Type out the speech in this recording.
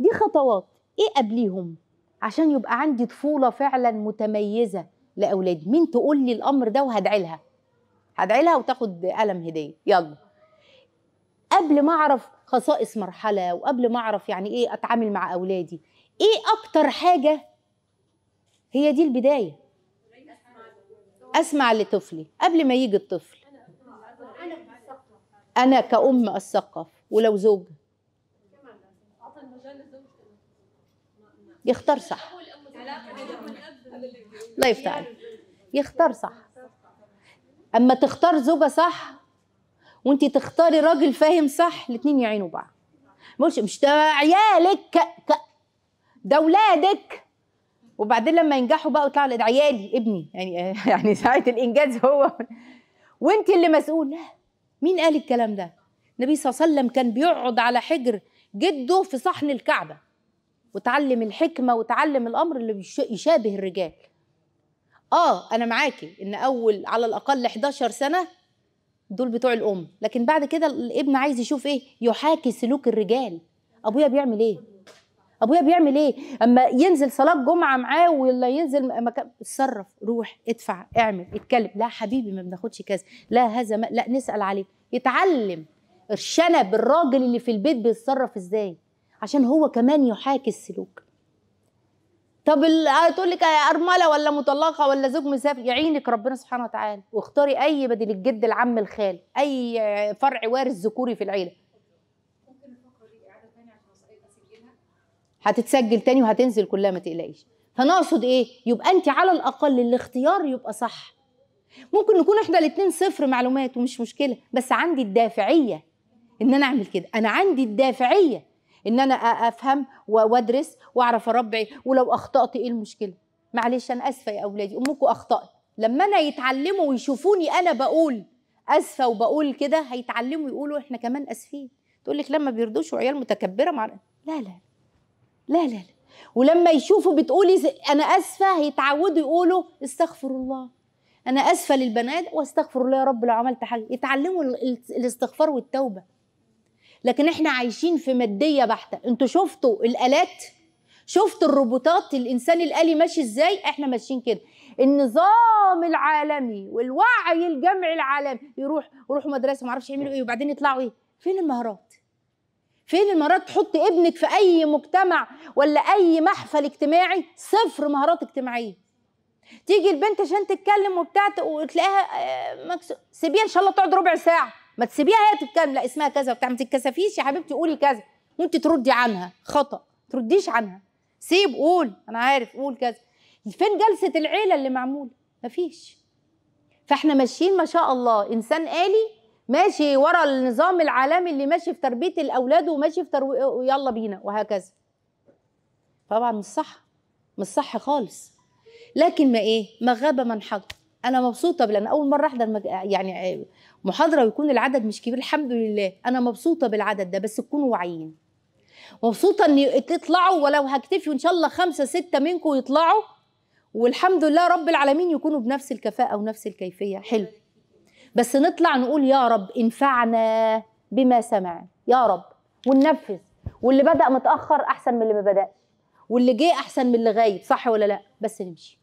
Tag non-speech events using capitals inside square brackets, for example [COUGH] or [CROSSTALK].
دي خطوات ايه قبليهم عشان يبقى عندي طفوله فعلا متميزه لاولادي مين تقول لي الامر ده وهدعي لها هدعي لها وتاخد قلم هديه يلا قبل ما اعرف خصائص مرحله وقبل ما اعرف يعني ايه اتعامل مع اولادي ايه اكتر حاجه هي دي البدايه اسمع لطفلي قبل ما يجي الطفل انا كأم اثقف ولو زوجها يختار صح الله يفتح عليك يختار صح اما تختار زوجه صح وانت تختاري راجل فاهم صح الاثنين يعينوا بعض مش مش ده عيالك ك... ك... ده اولادك وبعدين لما ينجحوا بقى يطلعوا ده عيالي ابني يعني [LAUGHS] يعني ساعه الانجاز هو وانت اللي مسؤول مين قال الكلام ده النبي صلى الله عليه وسلم كان بيقعد على حجر جده في صحن الكعبه وتعلم الحكمه وتعلم الامر اللي يشابه الرجال اه انا معاكي ان اول على الاقل 11 سنه دول بتوع الام لكن بعد كده الابن عايز يشوف ايه يحاكي سلوك الرجال ابويا بيعمل ايه ابويا بيعمل ايه اما ينزل صلاه جمعه معاه ولا ينزل مكان اتصرف روح ادفع اعمل اتكلم لا حبيبي ما بناخدش كذا لا هذا ما لا نسال عليه يتعلم الشنب الراجل اللي في البيت بيتصرف ازاي عشان هو كمان يحاكي السلوك طب هتقول آه، لك آه، ارمله ولا مطلقه ولا زوج مسافر يعينك ربنا سبحانه وتعالى واختاري اي بديل الجد العم الخال اي فرع وارث ذكوري في العيله هتتسجل تاني وهتنزل كلها ما تقلقيش فنقصد ايه يبقى انت على الاقل الاختيار يبقى صح ممكن نكون احنا الاثنين صفر معلومات ومش مشكله بس عندي الدافعيه ان انا اعمل كده انا عندي الدافعيه ان انا افهم وادرس واعرف اربي ولو اخطات ايه المشكله معلش انا اسفه يا اولادي امكم اخطات لما انا يتعلموا ويشوفوني انا بقول اسفه وبقول كده هيتعلموا يقولوا احنا كمان اسفين تقول لك لما بيردوش وعيال متكبره مع لا لا لا لا لا ولما يشوفوا بتقولي انا اسفه هيتعودوا يقولوا استغفر الله انا اسفه للبنات واستغفر الله يا رب لو عملت حاجه يتعلموا الاستغفار والتوبه لكن احنا عايشين في ماديه بحته انتوا شفتوا الالات شفتوا الروبوتات الانسان الالي ماشي ازاي احنا ماشيين كده النظام العالمي والوعي الجمعي العالمي يروح يروحوا مدرسه ما اعرفش يعملوا ايه وبعدين يطلعوا ايه فين المهارات فين المهارات تحط ابنك في اي مجتمع ولا اي محفل اجتماعي صفر مهارات اجتماعيه تيجي البنت عشان تتكلم وبتاع وتلاقيها آه، مكسو... سيبيها ان شاء الله تقعد ربع ساعه ما تسيبيها هي تتكلم لا اسمها كذا وبتاع ما تتكسفيش يا حبيبتي قولي كذا وانت تردي عنها خطا ترديش عنها سيب قول انا عارف قول كذا فين جلسه العيله اللي معموله مفيش فاحنا ماشيين ما شاء الله انسان آلي ماشي ورا النظام العالمي اللي ماشي في تربيه الاولاد وماشي في تربية يلا بينا وهكذا طبعا مش صح مش صح خالص لكن ما ايه ما غاب من حق انا مبسوطه لان اول مره احضر يعني آه، محاضره ويكون العدد مش كبير الحمد لله انا مبسوطه بالعدد ده بس تكونوا واعيين مبسوطه ان تطلعوا ولو هكتفي وان شاء الله خمسه سته منكم يطلعوا والحمد لله رب العالمين يكونوا بنفس الكفاءه ونفس الكيفيه حلو بس نطلع نقول يا رب انفعنا بما سمع يا رب وننفذ واللي بدا متاخر احسن من اللي ما بداش واللي جه احسن من اللي غايب صح ولا لا بس نمشي